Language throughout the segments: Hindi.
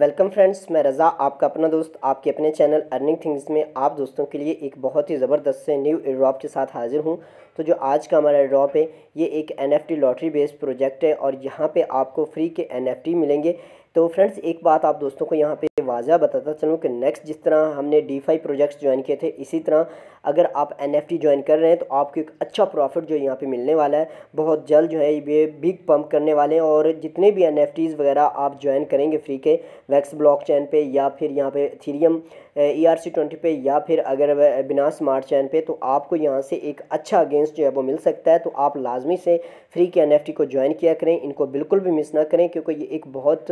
वेलकम फ्रेंड्स मैं रज़ा आपका अपना दोस्त आपके अपने चैनल अर्निंग थिंग्स में आप दोस्तों के लिए एक बहुत ही ज़बरदस्त से न्यू ड्रॉप के साथ हाज़िर हूँ तो जो आज का हमारा एड्रॉप है ये एक एनएफटी लॉटरी बेस्ड प्रोजेक्ट है और यहाँ पे आपको फ्री के एनएफटी मिलेंगे तो फ्रेंड्स एक बात आप दोस्तों को यहाँ पर के वाजह बताता चलूँ कि नेक्स्ट जिस तरह हमने डी फाइव प्रोजेक्ट्स ज्वाइन किए थे इसी तरह अगर आप एन एफ टी ज्वाइन कर रहे हैं तो आपको एक अच्छा प्रॉफिट जो यहाँ पे मिलने वाला है बहुत जल्द जो है ये बिग पम्प करने वाले हैं और जितने भी एन एफ टीज़ वगैरह आप ज्वाइन करेंगे फ्री के वैक्स ब्लॉक चैन पर या फिर यहाँ पे थीरियम ई आर सी ट्वेंटी पे या फिर अगर बिना स्मार्ट चैन पे तो आपको यहाँ से एक अच्छा अगेंस्ट जो है वो मिल सकता है तो आप लाजमी से फ्री के एन एफ टी को ज्वाइन किया करें इनको बिल्कुल भी मिस ना करें क्योंकि ये एक बहुत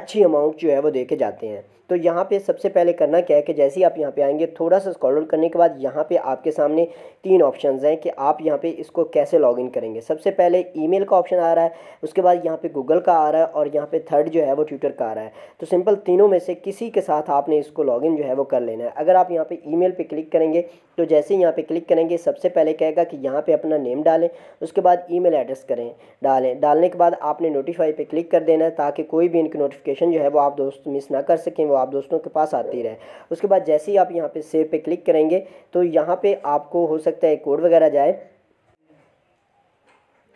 अच्छी अमाउंट जो है वो दे के जाते हैं तो यहाँ पे सबसे पहले करना क्या है कि जैसे ही आप यहाँ पे आएंगे थोड़ा सा स्क्रॉल करने के बाद यहाँ पे आपके सामने तीन ऑप्शन हैं कि आप यहाँ पे इसको कैसे लॉगिन करेंगे सबसे पहले ईमेल का ऑप्शन आ रहा है उसके बाद यहाँ पे गूगल का आ रहा है और यहाँ पे थर्ड जो है वो ट्विटर का आ रहा है तो सिंपल तीनों में से किसी के साथ आपने इसको लॉगिन जो है वो कर लेना है अगर आप यहाँ पर ई मेल क्लिक करेंगे तो जैसे ही यहाँ पर क्लिक करेंगे सबसे पहले कहेगा कि यहाँ पर अपना नेम डालें उसके बाद ई एड्रेस करें डालें डालने के बाद आपने नोटिफाई पर क्लिक कर देना है ताकि कोई भी इनकी नोटिफिकेशन जो है वो आप दोस्त मिस ना कर सकें वो आप दोस्तों के पास आती रहे उसके बाद जैसे ही आप यहाँ पे सेव पे क्लिक करेंगे तो यहाँ पे आपको हो सकता है कोड वगैरह जाए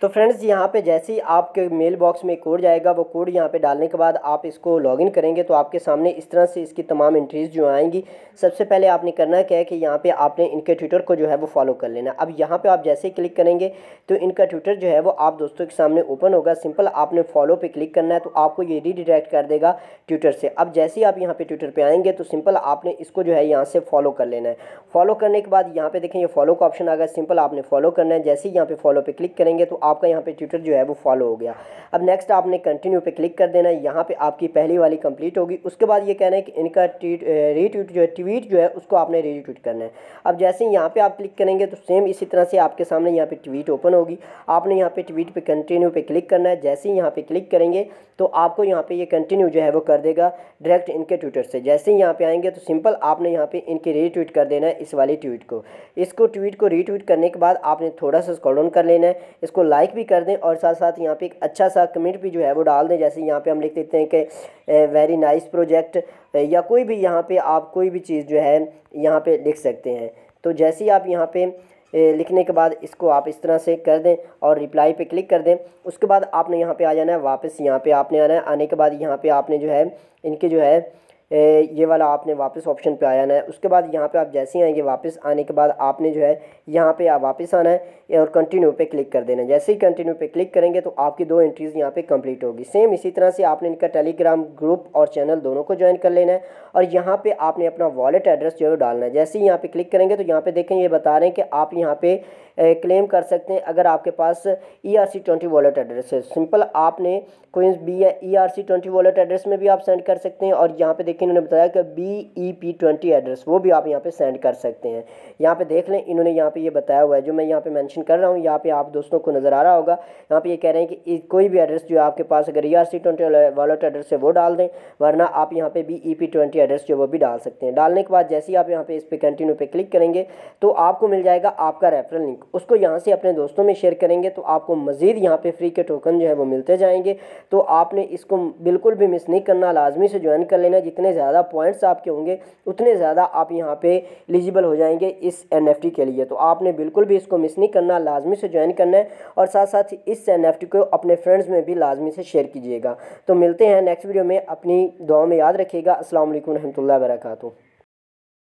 तो फ्रेंड्स यहाँ पे जैसे ही आपके मेल बॉक्स में कोड जाएगा वो कोड यहाँ पे डालने के बाद आप इसको लॉगिन करेंगे तो आपके सामने इस तरह से इसकी तमाम एंट्रीज़ जो आएंगी सबसे पहले आपने करना क्या है कि यहाँ पे आपने इनके ट्विटर को जो है वो फॉलो कर लेना अब यहाँ पे आप जैसे ही क्लिक करेंगे तो इनका ट्विटर जो है वो आप दोस्तों के सामने ओपन होगा सिंपल आपने फॉलो पर क्लिक करना है तो आपको ये रीडिरेक्ट कर देगा ट्विटर से अब जैसे ही आप यहाँ पर ट्विटर पर आएंगे तो सिंपल आपने इसको जो है यहाँ से फॉलो कर लेना है फॉलो करने के बाद यहाँ पर देखें ये फॉलो का ऑप्शन आ गया सिंपल आपने फॉलो करना है जैसे ही यहाँ पर फॉलो पर क्लिक करेंगे तो आपका यहाँ पे ट्यूटर जो है वो फॉलो हो गया अब नेक्स्ट आपने कंटिन्यू पे क्लिक कर देना है यहाँ पे आपकी पहली वाली कंप्लीट होगी उसके बाद ये कहना है कि इनका ट्वीट रीट्वीट जो है ट्वीट जो है उसको आपने रीट्वीट करना है अब जैसे ही यहाँ पर आप क्लिक करेंगे तो सेम इसी तरह से आपके सामने यहाँ पर ट्वीट ओपन होगी आपने यहाँ पर ट्वीट पर कंटिन्यू पर क्लिक करना है जैसे ही यहाँ पर क्लिक करेंगे तो आपको यहाँ पर ये कंटिन्यू जो है वो कर देगा डायरेक्ट इनके ट्विटर से जैसे ही यहाँ पर आएंगे तो सिंपल आपने यहाँ पर इनकी रीट्वीट कर देना है इस वाली ट्वीट को इसको ट्वीट को रीट्वीट करने के बाद आपने थोड़ा सा स्कॉल डाउन कर लेना है इसको लाइक लाइक भी कर दें और साथ साथ यहाँ पे एक अच्छा सा कमेंट भी जो है वो डाल दें जैसे यहाँ पे हम लिख देते हैं कि वेरी नाइस प्रोजेक्ट या कोई भी यहाँ पे आप कोई भी चीज़ जो है यहाँ पे लिख सकते हैं तो जैसे ही आप यहाँ पे लिखने के बाद इसको आप इस तरह से कर दें और रिप्लाई पे क्लिक कर दें उसके बाद आपने यहाँ पे आ जाना है वापस यहाँ पे आपने आना है आने के बाद यहाँ पे आपने जो है इनके जो है ये वाला आपने वापस ऑप्शन पे आया ना है उसके बाद यहाँ पे आप जैसे ही आएंगे वापस आने के बाद आपने जो है यहाँ पे आप वापस आना है और कंटिन्यू पे क्लिक कर देना जैसे ही कंटिन्यू पे क्लिक करेंगे तो आपकी दो एंट्रीज़ यहाँ पे कंप्लीट होगी सेम इसी तरह से आपने इनका टेलीग्राम ग्रुप और चैनल दोनों को ज्वाइन कर लेना है और यहाँ पर आपने अपना वॉलेट एड्रेस जो है डालना है जैसे ही यहाँ पर क्लिक करेंगे तो यहाँ पर देखें ये बता रहे हैं कि आप यहाँ पर क्लेम कर सकते हैं अगर आपके पास E R C twenty wallet address है सिंपल आपने कोई बी या E R C twenty wallet address में भी आप सेंड कर सकते हैं और यहाँ पर देखें लेकिन इन्होंने बताया कि B E P twenty address वो भी आप यहाँ पे सेंड कर सकते हैं यहाँ पे देख लें इन्होंने यहाँ पे ये यह बताया हुआ है जो मैं यहाँ पे मेंशन कर रहा हूँ यहाँ पे आप दोस्तों को नज़र आ रहा होगा यहाँ पे ये यह कह रहे हैं कि कोई भी एड्रेस जो आपके पास अगर E R C twenty wallet address है वो डाल दें वरना आप यहाँ पर B E P twenty address जो वो भी डाल सकते हैं डालने के बाद जैसे ही आप यहाँ पर इस पर कंटिन्यू पर क्लिक करेंगे तो आपको मिल जाएगा आपका रेफरल लिंक उसको यहाँ से अपने दोस्तों में शेयर करेंगे तो आपको मज़ीद यहाँ पर फ्री के टोकन जो है वो मिलते जाएंगे तो आपने इसको बिल्कुल भी मिस नहीं करना लाजमी से ज्वाइन कर लेना जितने ज़्यादा पॉइंट्स आपके होंगे उतने ज़्यादा आप यहाँ पे एलिजिबल हो जाएंगे इस एन के लिए तो आपने बिल्कुल भी इसको मिस नहीं करना लाजमी से ज्वाइन करना है और साथ साथ इस एन को अपने फ्रेंड्स में भी लाजमी से शेयर कीजिएगा तो मिलते हैं नेक्स्ट वीडियो में अपनी दुआ में याद रखिएगा असल वरहमल वर्का